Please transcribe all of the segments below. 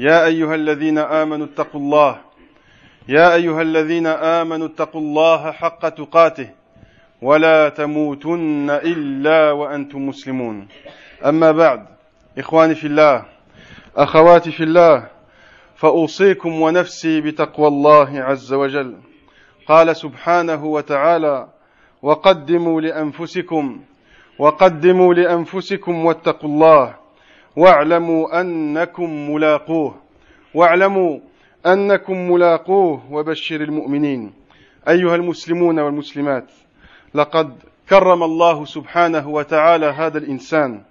يا أيها الذين آمنوا اتقوا الله يا أيها الذين آمنوا اتقوا الله حق تقاته ولا تموتن إلا وأنتم مسلمون أما بعد إخواني في الله أخواتي في الله فأوصيكم ونفسي بتقوى الله عز وجل قال سبحانه وتعالى وقدموا لأنفسكم وقدموا لأنفسكم واتقوا الله واعلموا أنكم ملاقوه واعلموا أنكم ملاقوه وبشر المؤمنين أيها المسلمون والمسلمات لقد كرم الله سبحانه وتعالى هذا الإنسان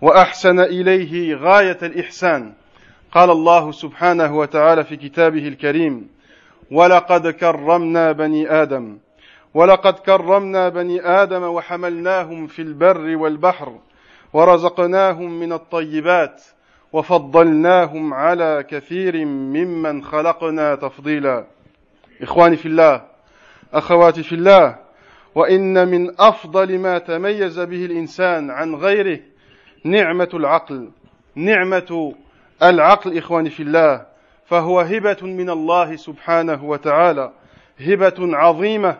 وأحسن إليه غاية الإحسان قال الله سبحانه وتعالى في كتابه الكريم ولقد كرمنا بني آدم ولقد كرمنا بني آدم وحملناهم في البر والبحر ورزقناهم من الطيبات وفضلناهم على كثير ممن خلقنا تفضيلا إخواني في الله أخواتي في الله وإن من أفضل ما تميز به الإنسان عن غيره نعمة العقل نعمة العقل إخواني في الله فهو هبة من الله سبحانه وتعالى هبة عظيمة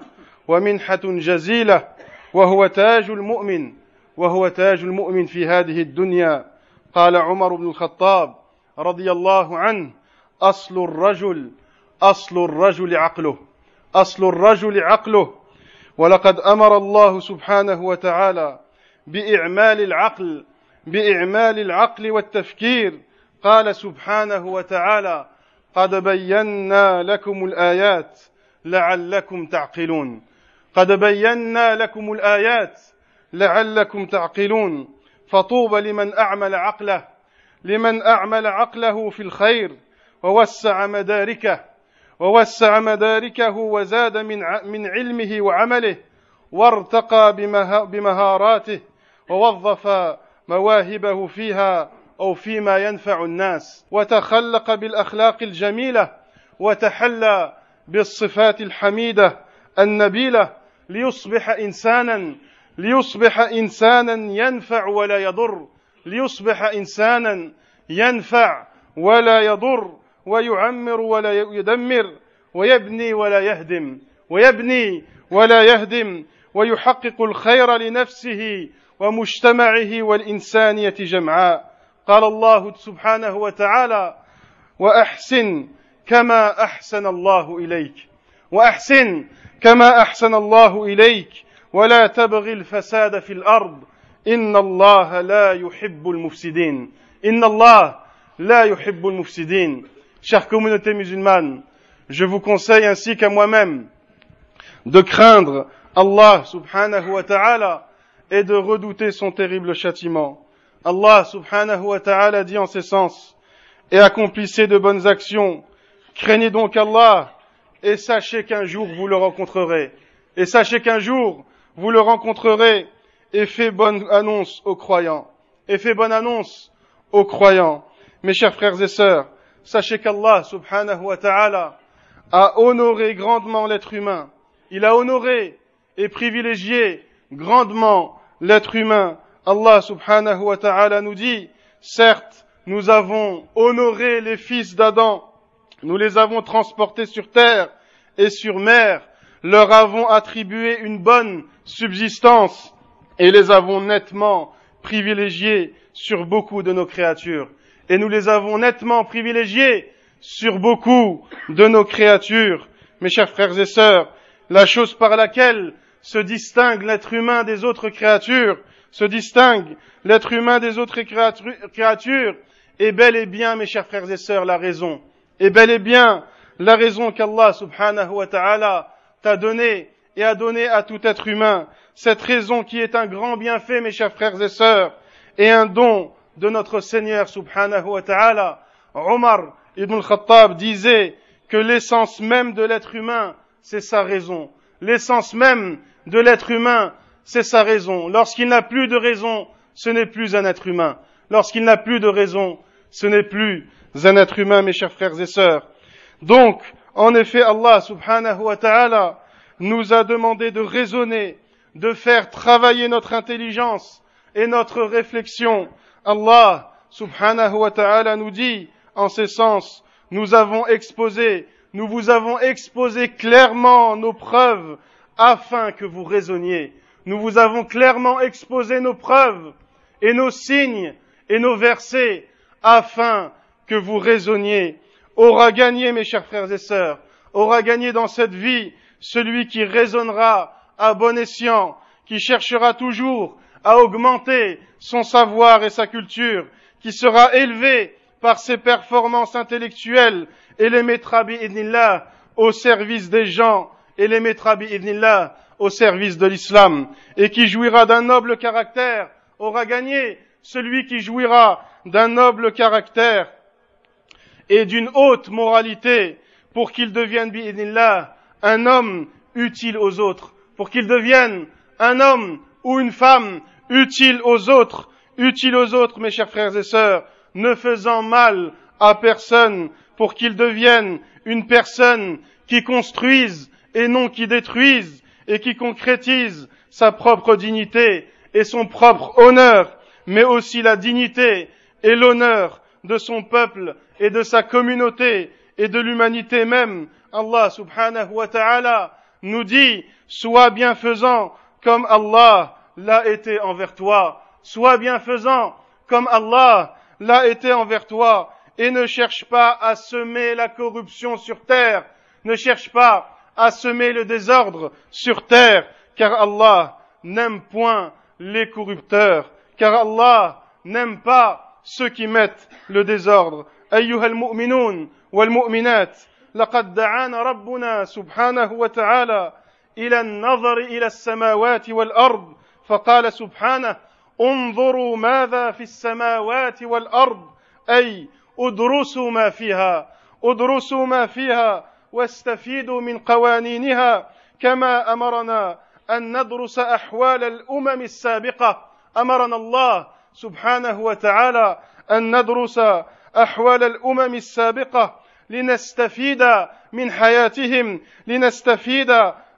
ومنحة جزيلة وهو تاج المؤمن وهو تاج المؤمن في هذه الدنيا قال عمر بن الخطاب رضي الله عنه اصل الرجل اصل الرجل عقله اصل الرجل عقله ولقد امر الله سبحانه وتعالى باعمال العقل باعمال العقل والتفكير قال سبحانه وتعالى قد بينا لكم الايات لعلكم تعقلون قد بينا لكم الايات لعلكم تعقلون فطوبى لمن اعمل عقله لمن اعمل عقله في الخير ووسع مداركه ووسع مداركه وزاد من من علمه وعمله وارتقى بمهاراته ووظف مواهبه فيها او فيما ينفع الناس وتخلق بالاخلاق الجميله وتحلى بالصفات الحميده النبيله ليصبح انسانا ليصبح انسانا ينفع ولا يضر ليصبح انسانا ينفع ولا يضر ويعمر ولا يدمر ويبني ولا يهدم ويبني ولا يهدم ويحقق الخير لنفسه ومجتمعه والانسانيه جمعاء قال الله سبحانه وتعالى واحسن كما احسن الله اليك واحسن كما احسن الله اليك ولا communautés الفساد chère communauté musulmane je vous conseille ainsi qu'à moi-même de craindre Allah subhanahu wa ta'ala et de redouter son terrible châtiment. Allah subhanahu wa ta'ala dit en ces sens, et accomplissez de bonnes actions, craignez donc Allah, et sachez qu'un jour vous le rencontrerez, et sachez qu'un jour vous le rencontrerez et fait bonne annonce aux croyants. Et fait bonne annonce aux croyants. Mes chers frères et sœurs, sachez qu'Allah subhanahu wa ta'ala a honoré grandement l'être humain. Il a honoré et privilégié grandement l'être humain. Allah subhanahu wa ta'ala nous dit, certes, nous avons honoré les fils d'Adam, nous les avons transportés sur terre et sur mer, leur avons attribué une bonne subsistance et les avons nettement privilégiés sur beaucoup de nos créatures. Et nous les avons nettement privilégiés sur beaucoup de nos créatures. Mes chers frères et sœurs, la chose par laquelle se distingue l'être humain des autres créatures, se distingue l'être humain des autres créatures, est bel et bien, mes chers frères et sœurs, la raison, est bel et bien la raison qu'Allah subhanahu wa ta'ala t'a donné et a donné à tout être humain cette raison qui est un grand bienfait, mes chers frères et sœurs, et un don de notre Seigneur subhanahu wa ta'ala. Omar ibn al-Khattab disait que l'essence même de l'être humain, c'est sa raison. L'essence même de l'être humain, c'est sa raison. Lorsqu'il n'a plus de raison, ce n'est plus un être humain. Lorsqu'il n'a plus de raison, ce n'est plus un être humain, mes chers frères et sœurs. Donc, en effet, Allah subhanahu wa ta'ala nous a demandé de raisonner, de faire travailler notre intelligence et notre réflexion. Allah subhanahu wa ta'ala nous dit en ces sens, nous avons exposé, nous vous avons exposé clairement nos preuves afin que vous raisonniez. Nous vous avons clairement exposé nos preuves et nos signes et nos versets afin que vous raisonniez aura gagné, mes chers frères et sœurs, aura gagné dans cette vie celui qui raisonnera à bon escient, qui cherchera toujours à augmenter son savoir et sa culture, qui sera élevé par ses performances intellectuelles et les mettra bi-idnillah au service des gens et les mettra au service de l'islam et qui jouira d'un noble caractère aura gagné celui qui jouira d'un noble caractère et d'une haute moralité pour qu'il devienne, là, un homme utile aux autres, pour qu'il devienne un homme ou une femme utile aux autres, utile aux autres, mes chers frères et sœurs, ne faisant mal à personne, pour qu'il devienne une personne qui construise et non qui détruise, et qui concrétise sa propre dignité et son propre honneur, mais aussi la dignité et l'honneur de son peuple et de sa communauté et de l'humanité même. Allah subhanahu wa ta'ala nous dit, sois bienfaisant comme Allah l'a été envers toi. Sois bienfaisant comme Allah l'a été envers toi et ne cherche pas à semer la corruption sur terre. Ne cherche pas à semer le désordre sur terre car Allah n'aime point les corrupteurs, car Allah n'aime pas ceux qui mettent le désordre. ايها المؤمنون والمؤمنات لقد دعانا ربنا سبحانه وتعالى الى النظر الى السماوات والارض فقال سبحانه انظروا ماذا في السماوات والارض اي ادرسوا ما فيها ادرسوا ما فيها واستفيدوا من قوانينها كما امرنا ان ندرس احوال الامم السابقه امرنا الله سبحانه وتعالى ان ندرس احوال الامم السابقه لنستفيد من حياتهم لنستفيد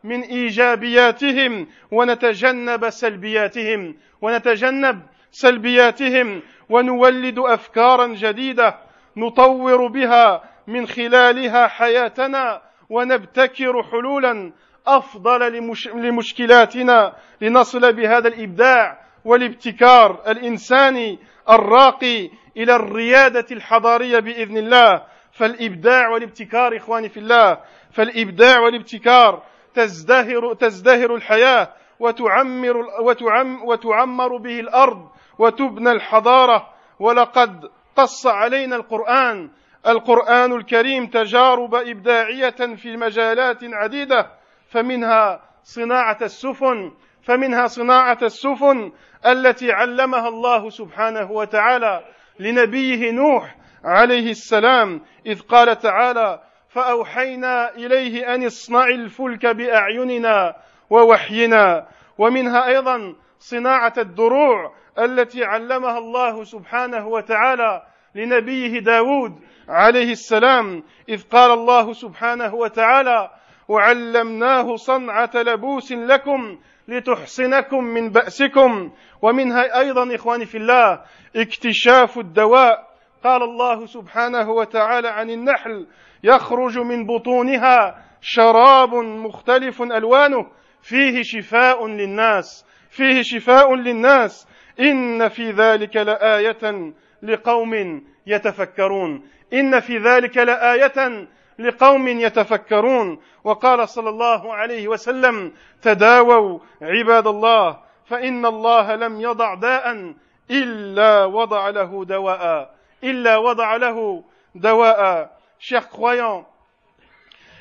من ايجابياتهم ونتجنب سلبياتهم ونتجنب سلبياتهم ونولد افكارا جديده نطور بها من خلالها حياتنا ونبتكر حلولا افضل لمش... لمشكلاتنا لنصل بهذا الابداع والابتكار الانساني الراقي الى الرياده الحضاريه باذن الله فالابداع والابتكار اخواني في الله فالابداع والابتكار تزدهر تزدهر الحياه وتعمر وتعم وتعمر به الارض وتبنى الحضاره ولقد قص علينا القران القران الكريم تجارب ابداعيه في مجالات عديده فمنها صناعه السفن فمنها صناعه السفن التي علمها الله سبحانه وتعالى لنبيه نوح عليه السلام اذ قال تعالى فاوحينا اليه ان اصنع الفلك باعيننا ووحينا ومنها ايضا صناعه الدروع التي علمها الله سبحانه وتعالى لنبيه داود عليه السلام اذ قال الله سبحانه وتعالى وعلمناه صنعه لبوس لكم لتحصنكم من بأسكم ومنها أيضا إخواني في الله اكتشاف الدواء قال الله سبحانه وتعالى عن النحل يخرج من بطونها شراب مختلف ألوانه فيه شفاء للناس فيه شفاء للناس إن في ذلك لآية لقوم يتفكرون إن في ذلك لآية لقوم يتفكرون وقال صلى الله عليه وسلم تداووا عباد الله فان الله لم يضع داء الا وضع له دواء الا وضع له دواء chers croyants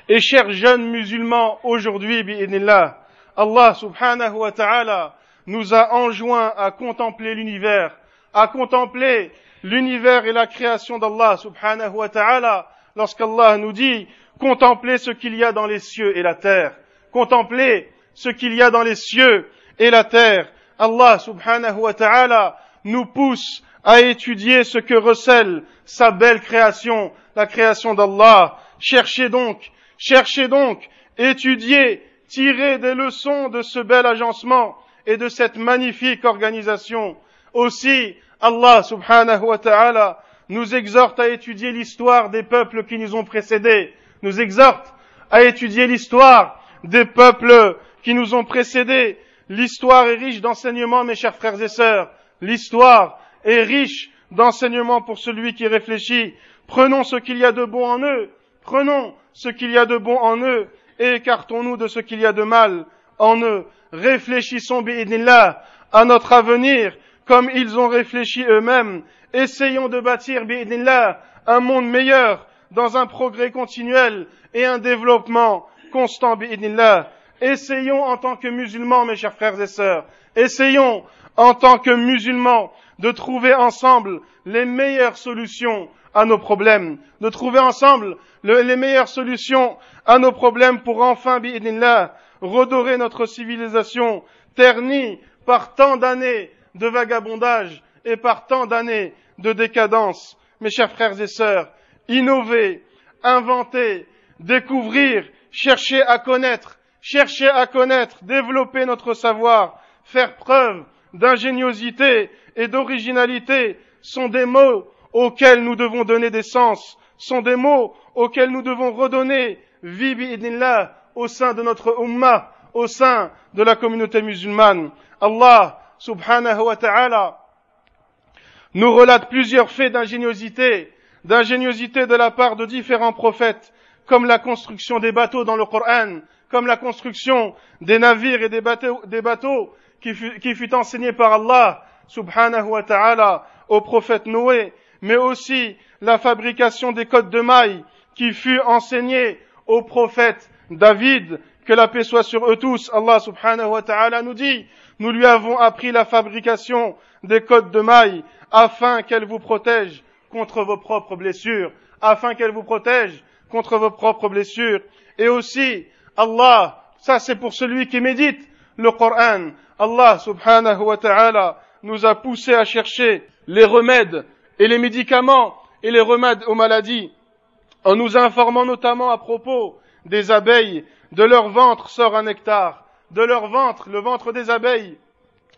et chers jeunes musulmans aujourd'hui bi'idnillah Allah subhanahu wa ta'ala nous a enjoint à contempler l'univers à contempler l'univers et la création d'Allah subhanahu wa ta'ala lorsqu'Allah nous dit contemplez ce qu'il y a dans les cieux et la terre, contemplez ce qu'il y a dans les cieux et la terre. Allah subhanahu wa ta'ala nous pousse à étudier ce que recèle sa belle création, la création d'Allah. Cherchez donc, cherchez donc, étudiez, tirez des leçons de ce bel agencement et de cette magnifique organisation. Aussi, Allah subhanahu wa ta'ala nous exhorte à étudier l'histoire des peuples qui nous ont précédés, nous exhorte à étudier l'histoire des peuples qui nous ont précédés. L'histoire est riche d'enseignements, mes chers frères et sœurs. L'histoire est riche d'enseignements pour celui qui réfléchit. Prenons ce qu'il y a de bon en eux, prenons ce qu'il y a de bon en eux, et écartons-nous de ce qu'il y a de mal en eux. Réfléchissons, bi'idnillah, à notre avenir comme ils ont réfléchi eux-mêmes. Essayons de bâtir, bi'idnillah, un monde meilleur dans un progrès continuel et un développement constant, bi'idnillah. Essayons en tant que musulmans, mes chers frères et sœurs, essayons en tant que musulmans de trouver ensemble les meilleures solutions à nos problèmes, de trouver ensemble les meilleures solutions à nos problèmes pour enfin, bi'idnillah, redorer notre civilisation ternie par tant d'années de vagabondage et par tant d'années de décadence. Mes chers frères et sœurs, innover, inventer, découvrir, chercher à connaître, chercher à connaître, développer notre savoir, faire preuve d'ingéniosité et d'originalité sont des mots auxquels nous devons donner des sens, sont des mots auxquels nous devons redonner vie bi'idnillah au sein de notre ummah, au sein de la communauté musulmane. Allah subhanahu wa ta'ala, nous relate plusieurs faits d'ingéniosité, d'ingéniosité de la part de différents prophètes, comme la construction des bateaux dans le Coran, comme la construction des navires et des bateaux, qui, fut, qui enseigné par Allah, subhanahu wa ta'ala, au prophète Noé, mais aussi la fabrication des codes de mailles qui fut enseignée au prophète David, que la paix soit sur eux tous. Allah subhanahu wa ta'ala nous dit, nous lui avons appris la fabrication des cotes de mailles afin qu'elle vous protège contre vos propres blessures, afin qu'elle vous protège contre vos propres blessures. Et aussi, Allah, ça c'est pour celui qui médite le Coran. Allah subhanahu wa ta'ala nous a poussé à chercher les remèdes et les médicaments et les remèdes aux maladies, en nous informant notamment à propos des abeilles, de leur ventre sort un nectar de leur ventre, le ventre des abeilles,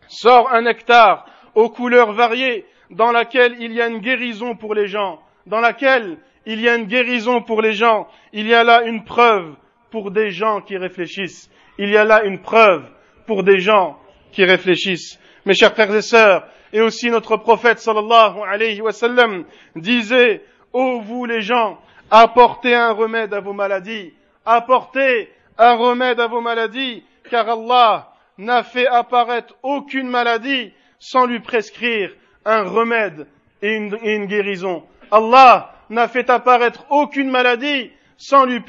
sort un nectar aux couleurs variées, dans laquelle il y a une guérison pour les gens, dans laquelle il y a une guérison pour les gens, il y a là une preuve pour des gens qui réfléchissent, il y a là une preuve pour des gens qui réfléchissent. Mes chers frères et sœurs, et aussi notre prophète sallallahu alayhi wa sallam disait, ô vous les gens, apportez un remède à vos maladies, apportez un remède à vos maladies, car Allah n'a fait apparaître aucune maladie sans lui prescrire un remède et une, guérison. Allah n'a fait apparaître aucune maladie sans lui,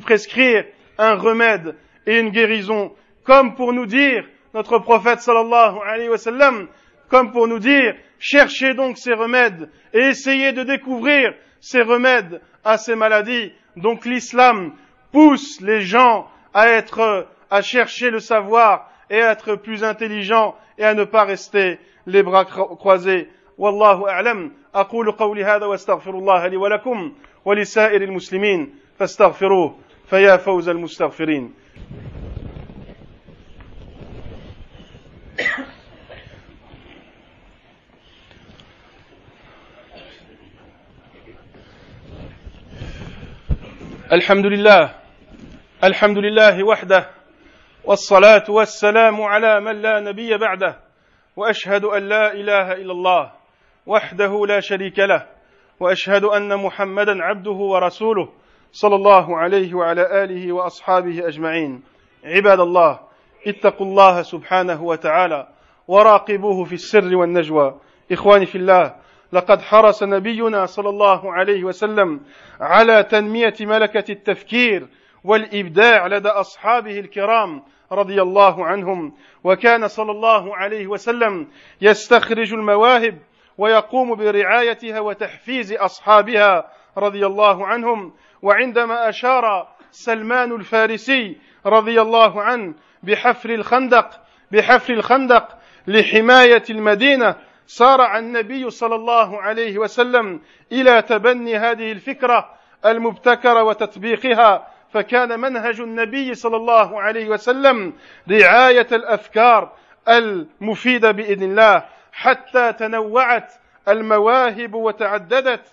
prescrire un remède et une guérison. Comme pour nous dire, notre prophète sallallahu alayhi wa sallam, comme pour nous dire, cherchez donc ces remèdes et essayez de découvrir ces remèdes à ces maladies. Donc l'islam pousse les gens à être à chercher le savoir et à être plus intelligent et à ne pas rester les bras croisés. Wallahu a'lam. Aqoul qawli hadha wa astaghfirullaha li walakoum wa li sa'iril muslimin. Fa astaghfirou. Fayaa fawza al mustaghfirin. Alhamdoulillah. Alhamdoulillahi wahda. والصلاة والسلام على من لا نبي بعده وأشهد أن لا إله إلا الله وحده لا شريك له وأشهد أن محمدا عبده ورسوله صلى الله عليه وعلى آله وأصحابه أجمعين عباد الله اتقوا الله سبحانه وتعالى وراقبوه في السر والنجوى إخواني في الله لقد حرص نبينا صلى الله عليه وسلم على تنمية ملكة التفكير والابداع لدى اصحابه الكرام رضي الله عنهم وكان صلى الله عليه وسلم يستخرج المواهب ويقوم برعايتها وتحفيز اصحابها رضي الله عنهم وعندما اشار سلمان الفارسي رضي الله عنه بحفر الخندق بحفر الخندق لحمايه المدينه سارع النبي صلى الله عليه وسلم الى تبني هذه الفكره المبتكره وتطبيقها فكان منهج النبي صلى الله عليه وسلم رعاية الأفكار المفيدة بإذن الله حتى تنوعت المواهب وتعددت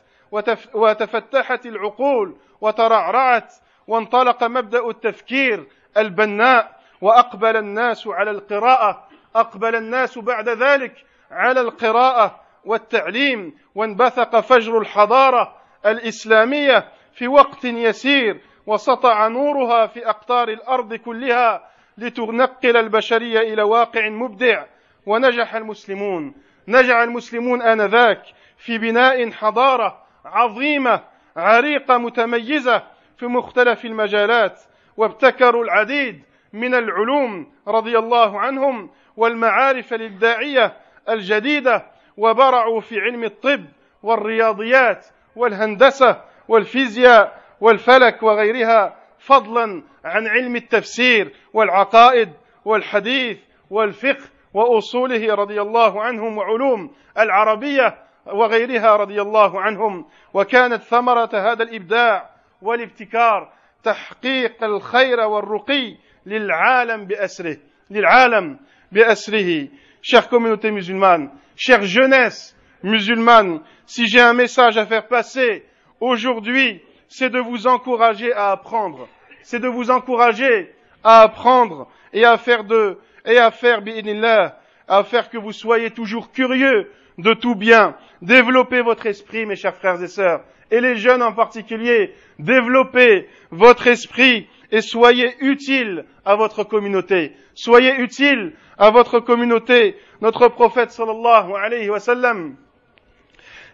وتفتحت العقول وترعرعت وانطلق مبدأ التفكير البناء وأقبل الناس على القراءة أقبل الناس بعد ذلك على القراءة والتعليم وانبثق فجر الحضارة الإسلامية في وقت يسير وسطع نورها في اقطار الارض كلها لتنقل البشريه الى واقع مبدع ونجح المسلمون نجح المسلمون انذاك في بناء حضاره عظيمه عريقه متميزه في مختلف المجالات وابتكروا العديد من العلوم رضي الله عنهم والمعارف الابداعيه الجديده وبرعوا في علم الطب والرياضيات والهندسه والفيزياء والفلك وغيرها فضلا عن علم التفسير والعقائد والحديث والفقه واصوله رضي الله عنهم وعلوم العربيه وغيرها رضي الله عنهم وكانت ثمره هذا الابداع والابتكار تحقيق الخير والرقي للعالم باسره للعالم باسره شيخ كوميونتي مسلمان شيخ jeunesse مسلمان si j'ai un message à faire passer aujourd'hui c'est de vous encourager à apprendre. C'est de vous encourager à apprendre et à faire de, et à faire, à faire que vous soyez toujours curieux de tout bien. Développez votre esprit, mes chers frères et sœurs, et les jeunes en particulier. Développez votre esprit et soyez utiles à votre communauté. Soyez utiles à votre communauté. Notre prophète sallallahu alayhi wa sallam,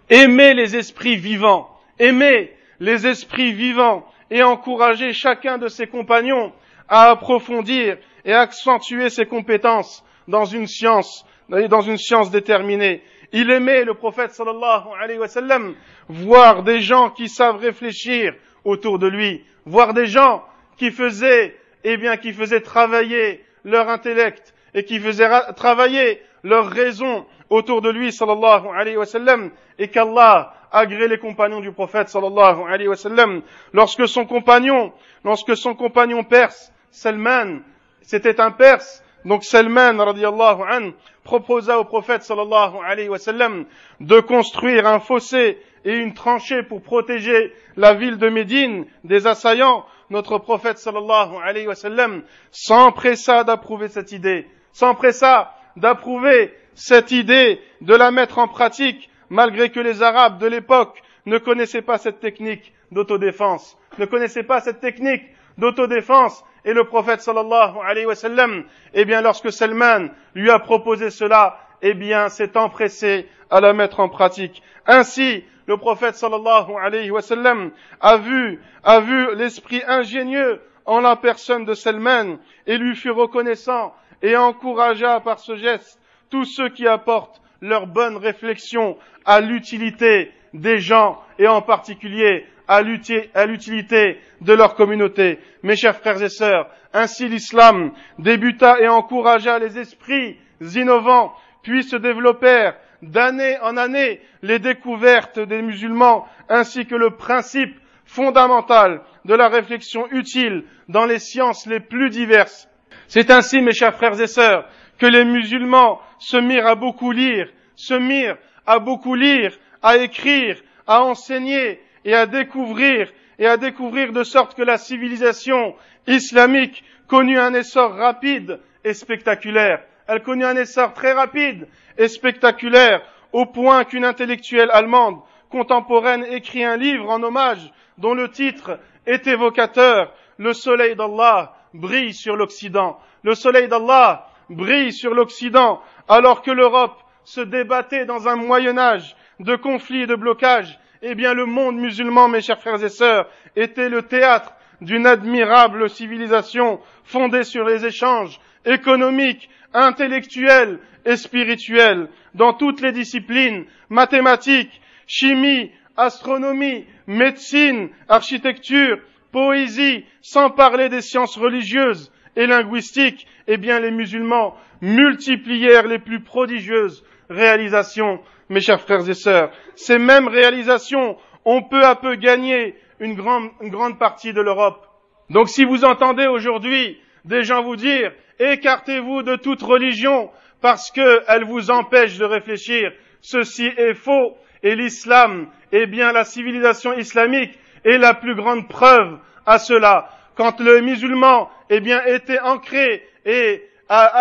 aimez les esprits vivants. Aimez les esprits vivants et encourager chacun de ses compagnons à approfondir et accentuer ses compétences dans une science, dans une science déterminée. Il aimait, le prophète sallallahu alayhi wa sallam, voir des gens qui savent réfléchir autour de lui, voir des gens qui faisaient, et eh bien, qui faisaient travailler leur intellect et qui faisaient travailler leur raison autour de lui sallallahu alayhi wa sallam et qu'Allah agrée les compagnons du prophète sallallahu alayhi wa sallam lorsque son compagnon lorsque son compagnon perse Selman, c'était un perse donc Selman radiallahu an proposa au prophète sallallahu alayhi wa sallam de construire un fossé et une tranchée pour protéger la ville de Médine des assaillants notre prophète sallallahu alayhi wa sallam s'empressa d'approuver cette idée s'empressa d'approuver cette idée, de la mettre en pratique, malgré que les Arabes de l'époque ne connaissaient pas cette technique d'autodéfense, ne connaissaient pas cette technique d'autodéfense. Et le prophète sallallahu alayhi wa sallam, eh bien, lorsque Selman lui a proposé cela, eh bien, s'est empressé à la mettre en pratique. Ainsi, le prophète sallallahu alayhi wa sallam a vu, a vu l'esprit ingénieux en la personne de Selman, et lui fut reconnaissant et encouragea par ce geste tous ceux qui apportent leur bonne réflexion à l'utilité des gens et en particulier à l'utilité de leur communauté. Mes chers frères et sœurs, ainsi l'islam débuta et encouragea les esprits innovants, puis se développèrent d'année en année les découvertes des musulmans ainsi que le principe fondamental de la réflexion utile dans les sciences les plus diverses c'est ainsi, mes chers frères et sœurs, que les musulmans se mirent à beaucoup lire, se mirent à beaucoup lire, à écrire, à enseigner et à découvrir, et à découvrir de sorte que la civilisation islamique connut un essor rapide et spectaculaire. Elle connut un essor très rapide et spectaculaire, au point qu'une intellectuelle allemande contemporaine écrit un livre en hommage dont le titre est évocateur, Le Soleil d'Allah, brille sur l'Occident. Le soleil d'Allah brille sur l'Occident, alors que l'Europe se débattait dans un Moyen Âge de conflits et de blocages. Eh bien, le monde musulman, mes chers frères et sœurs, était le théâtre d'une admirable civilisation fondée sur les échanges économiques, intellectuels et spirituels dans toutes les disciplines, mathématiques, chimie, astronomie, médecine, architecture, poésie, sans parler des sciences religieuses et linguistiques, eh bien les musulmans multiplièrent les plus prodigieuses réalisations, mes chers frères et sœurs. Ces mêmes réalisations ont peu à peu gagné une grande, grande partie de l'Europe. Donc si vous entendez aujourd'hui des gens vous dire écartez-vous de toute religion parce qu'elle vous empêche de réfléchir, ceci est faux et l'islam, eh bien la civilisation islamique et la plus grande preuve à cela. Quand le musulman, eh bien, était ancré et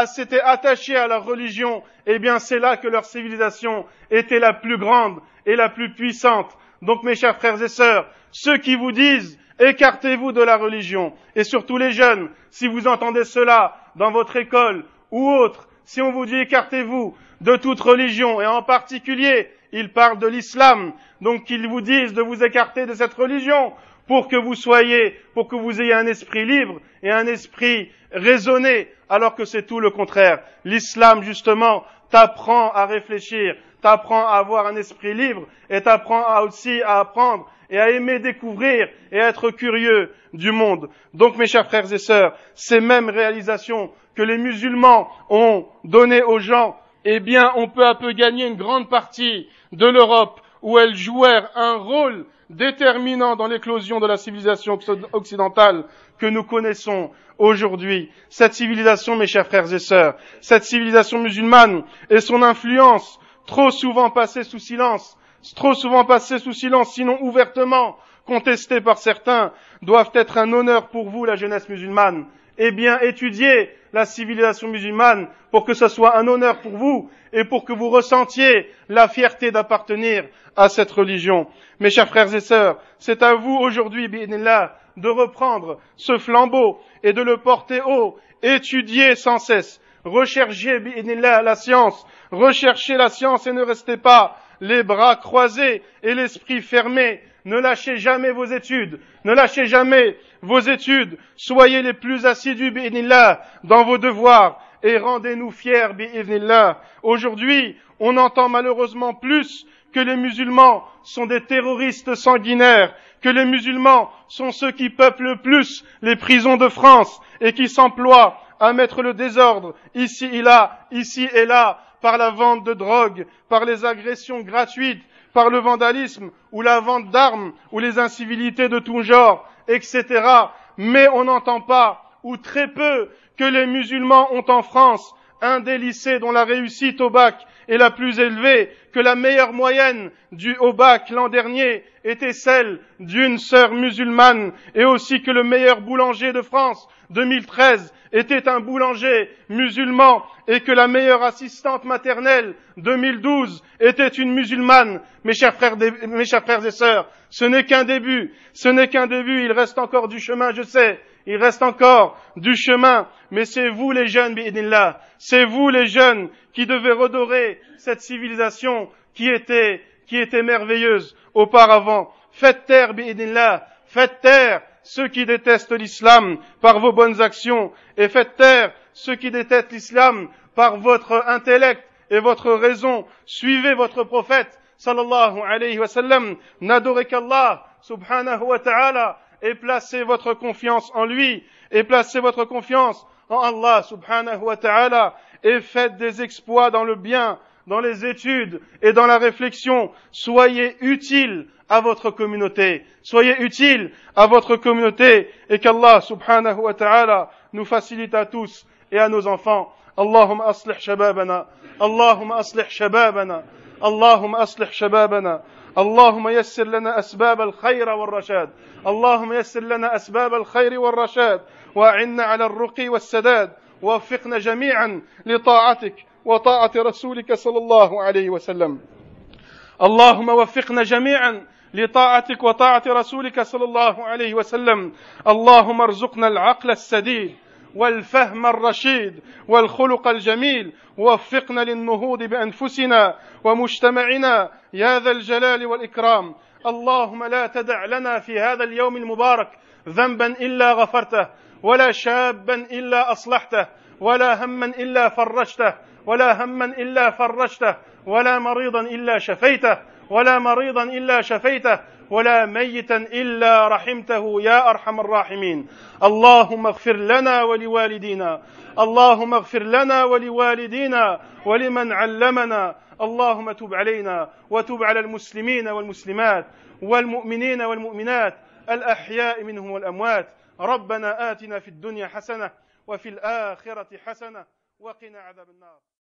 s'était attaché à leur religion, eh bien, c'est là que leur civilisation était la plus grande et la plus puissante. Donc, mes chers frères et sœurs, ceux qui vous disent écartez-vous de la religion, et surtout les jeunes, si vous entendez cela dans votre école ou autre, si on vous dit écartez-vous de toute religion, et en particulier il parlent de l'islam. Donc qu'ils vous disent de vous écarter de cette religion pour que vous soyez, pour que vous ayez un esprit libre et un esprit raisonné, alors que c'est tout le contraire. L'islam, justement, t'apprend à réfléchir, t'apprend à avoir un esprit libre et t'apprend aussi à apprendre et à aimer découvrir et être curieux du monde. Donc mes chers frères et sœurs, ces mêmes réalisations que les musulmans ont données aux gens, eh bien on peut à peu gagner une grande partie de l'Europe, où elles jouèrent un rôle déterminant dans l'éclosion de la civilisation occidentale que nous connaissons aujourd'hui. Cette civilisation, mes chers frères et sœurs, cette civilisation musulmane et son influence, trop souvent passée sous silence, trop souvent passée sous silence, sinon ouvertement contestée par certains, doivent être un honneur pour vous, la jeunesse musulmane, eh bien, étudiez la civilisation musulmane pour que ce soit un honneur pour vous et pour que vous ressentiez la fierté d'appartenir à cette religion. Mes chers frères et sœurs, c'est à vous aujourd'hui, là de reprendre ce flambeau et de le porter haut. Étudiez sans cesse. Recherchez, la science. Recherchez la science et ne restez pas les bras croisés et l'esprit fermé. Ne lâchez jamais vos études. Ne lâchez jamais vos études. Soyez les plus assidus, bi'idnillah, dans vos devoirs et rendez-nous fiers, bi'idnillah. Aujourd'hui, on entend malheureusement plus que les musulmans sont des terroristes sanguinaires, que les musulmans sont ceux qui peuplent le plus les prisons de France et qui s'emploient à mettre le désordre ici et là, ici et là, par la vente de drogue, par les agressions gratuites, par le vandalisme ou la vente d'armes ou les incivilités de tout genre, etc. Mais on n'entend pas, ou très peu, que les musulmans ont en France un des lycées dont la réussite au bac est la plus élevée, que la meilleure moyenne du au bac l'an dernier était celle d'une sœur musulmane, et aussi que le meilleur boulanger de France 2013 était un boulanger musulman, et que la meilleure assistante maternelle 2012 était une musulmane. Mes chers frères, mes chers frères et sœurs, ce n'est qu'un début, ce n'est qu'un début, il reste encore du chemin, je sais, il reste encore du chemin, mais c'est vous les jeunes, bi'idnillah, c'est vous les jeunes qui devez redorer cette civilisation qui était, merveilleuse auparavant. Faites taire, faites taire ceux qui détestent l'islam par vos bonnes actions et faites taire ceux qui détestent l'islam par votre intellect et votre raison. Suivez votre prophète, sallallahu alayhi wa sallam, n'adorez qu'Allah, subhanahu wa ta'ala, et placez votre confiance en lui et placez votre confiance en Allah subhanahu wa ta'ala et faites des exploits dans le bien, dans les études et dans la réflexion. Soyez utile à votre communauté. Soyez utile à votre communauté et qu'Allah subhanahu wa ta'ala nous facilite à tous et à nos enfants. Allahumma aslih shababana, Allahumma aslih shababana, Allahumma aslih shababana, اللهم يسر لنا اسباب الخير والرشاد اللهم يسر لنا اسباب الخير والرشاد واعنا على الرقي والسداد ووفقنا جميعا لطاعتك وطاعه رسولك صلى الله عليه وسلم اللهم وفقنا جميعا لطاعتك وطاعه رسولك صلى الله عليه وسلم اللهم ارزقنا العقل السديد والفهم الرشيد والخلق الجميل ووفقنا للنهوض بانفسنا ومجتمعنا يا ذا الجلال والاكرام اللهم لا تدع لنا في هذا اليوم المبارك ذنبا الا غفرته ولا شابا الا اصلحته ولا هما الا فرجته ولا هما الا فرجته ولا مريضا الا شفيته ولا مريضا الا شفيته ولا ميتا الا رحمته يا ارحم الراحمين اللهم اغفر لنا ولوالدينا اللهم اغفر لنا ولوالدينا ولمن علمنا اللهم تب علينا وتب على المسلمين والمسلمات والمؤمنين والمؤمنات الاحياء منهم والاموات ربنا اتنا في الدنيا حسنه وفي الاخره حسنه وقنا عذاب النار